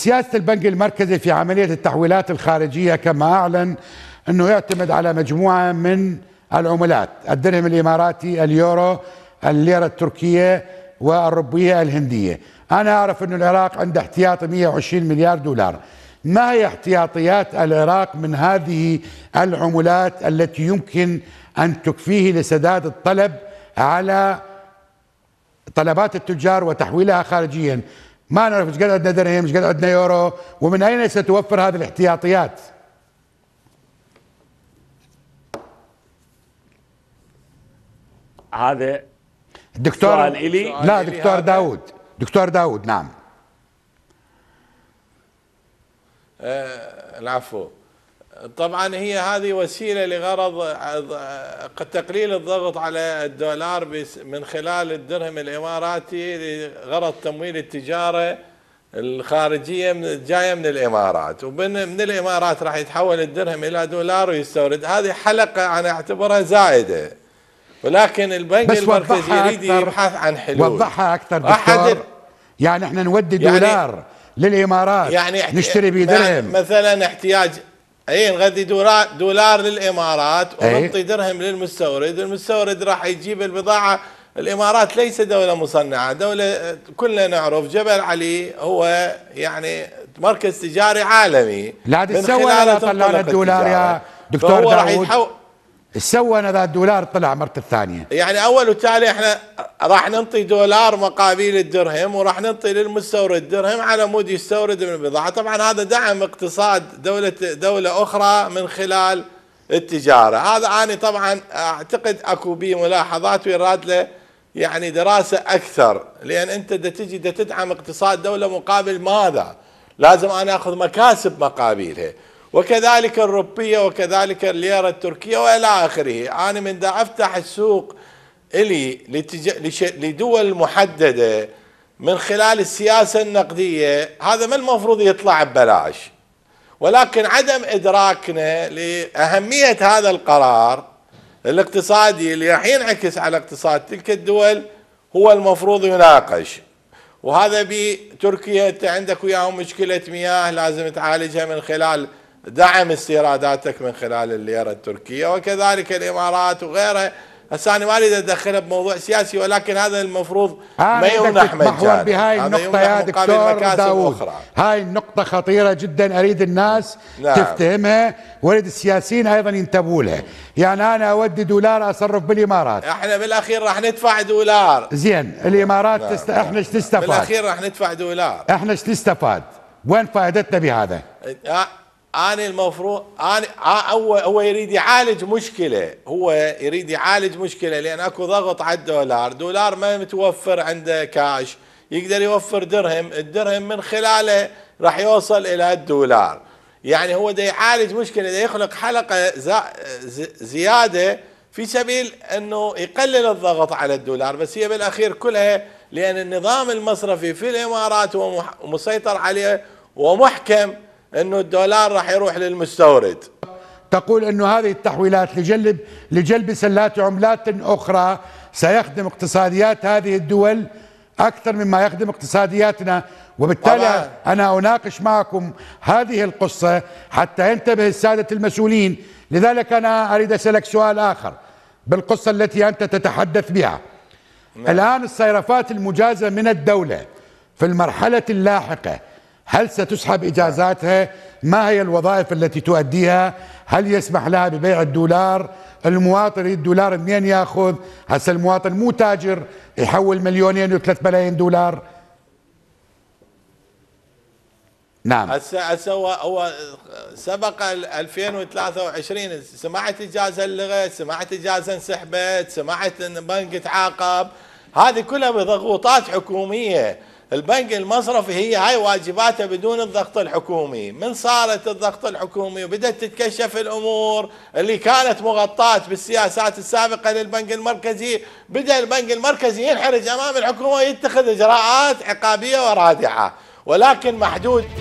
سياسة البنك المركزي في عملية التحويلات الخارجية كما أعلن أنه يعتمد على مجموعة من العملات الدرهم الإماراتي اليورو الليرة التركية والروبية الهندية أنا أعرف أن العراق عنده احتياطي 120 مليار دولار ما هي احتياطيات العراق من هذه العملات التي يمكن أن تكفيه لسداد الطلب على طلبات التجار وتحويلها خارجيا ما نعرف ايش قد عندنا درهم ايش قد عندنا يورو ومن اين ستوفر هذه الاحتياطيات هذا الدكتور سؤال إلي لا دكتور داود دكتور داود نعم آه العفو طبعا هي هذه وسيله لغرض تقليل الضغط على الدولار من خلال الدرهم الاماراتي لغرض تمويل التجاره الخارجيه جايه من الامارات ومن الامارات راح يتحول الدرهم الى دولار ويستورد هذه حلقه انا اعتبرها زائده ولكن البنك المركزي يريد يبحث عن حلول وضحها اكثر دكتور يعني احنا نودي يعني دولار يعني للامارات يعني نشتري به درهم مثلا احتياج اي نغذي دولار, دولار للامارات ونعطي درهم للمستورد المستورد راح يجيب البضاعه الامارات ليس دوله مصنعه دوله كلنا نعرف جبل علي هو يعني مركز تجاري عالمي لا تسوى طلعنا الدولار يا دكتور داوود السوى ذا الدولار طلع مرة الثانية يعني أول وتالي احنا راح ننطي دولار مقابل الدرهم وراح ننطي للمستورد درهم على مود يستورد من البضاعة طبعا هذا دعم اقتصاد دولة دولة أخرى من خلال التجارة هذا أنا طبعا أعتقد أكو بي ملاحظات ويراد له يعني دراسة أكثر لأن أنت دا تجي دا تدعم اقتصاد دولة مقابل ماذا لازم أنا أخذ مكاسب مقابلها وكذلك الروبية وكذلك الليرة التركية وإلى آخره أنا من دا أفتح السوق الي لدول محدده من خلال السياسه النقديه هذا ما المفروض يطلع ببلاش ولكن عدم ادراكنا لاهميه هذا القرار الاقتصادي اللي راح ينعكس على اقتصاد تلك الدول هو المفروض يناقش وهذا بتركيا انت عندك وياهم مشكله مياه لازم تعالجها من خلال دعم استيراداتك من خلال الليره التركيه وكذلك الامارات وغيرها هسه انا ما اريد ادخلها بموضوع سياسي ولكن هذا المفروض آه، ما يمنح مجال بهاي النقطه يا دكتور داوود أخرى. هاي النقطه خطيره جدا اريد الناس نعم. تفتهمها واريد السياسيين ايضا ينتبهوا لها يعني انا اودي دولار اصرف بالامارات احنا بالاخير راح ندفع دولار زين الامارات نعم. تست... احنا ايش تستفاد بالاخير راح ندفع دولار احنا ايش تستفاد وين فائدتنا بهذا أه. انا المفروض انا هو هو يريد يعالج مشكله هو يريد يعالج مشكله لان اكو ضغط على الدولار دولار ما متوفر عنده كاش يقدر يوفر درهم الدرهم من خلاله راح يوصل الى الدولار يعني هو ده يعالج مشكله ده يخلق حلقه زياده في سبيل انه يقلل الضغط على الدولار بس هي بالاخير كلها لان النظام المصرفي في الامارات هو مسيطر عليه ومحكم انه الدولار راح يروح للمستورد تقول انه هذه التحويلات لجلب لجلب سلات عملات اخرى سيخدم اقتصاديات هذه الدول اكثر مما يخدم اقتصادياتنا وبالتالي طبعا. انا اناقش معكم هذه القصه حتى ينتبه الساده المسؤولين لذلك انا اريد اسالك سؤال اخر بالقصه التي انت تتحدث بها نعم. الان الصيرفات المجازه من الدوله في المرحله اللاحقه هل ستسحب إجازاتها ما هي الوظائف التي تؤديها هل يسمح لها ببيع الدولار المواطن الدولار منين ياخذ هسه المواطن مو تاجر يحول مليونين و3 ملايين دولار نعم هسه هسه هو هو سبق 2023 سمعت اجازه لغت، سمعت اجازه انسحبت سمعت ان بنك تعاقب هذه كلها بضغوطات حكوميه البنك المصرفي هي هاي واجباته بدون الضغط الحكومي من صارت الضغط الحكومي وبدأت تتكشف الأمور اللي كانت مغطاة بالسياسات السابقة للبنك المركزي بدأ البنك المركزي ينحرج أمام الحكومة ويتخذ إجراءات عقابية ورادعة ولكن محدود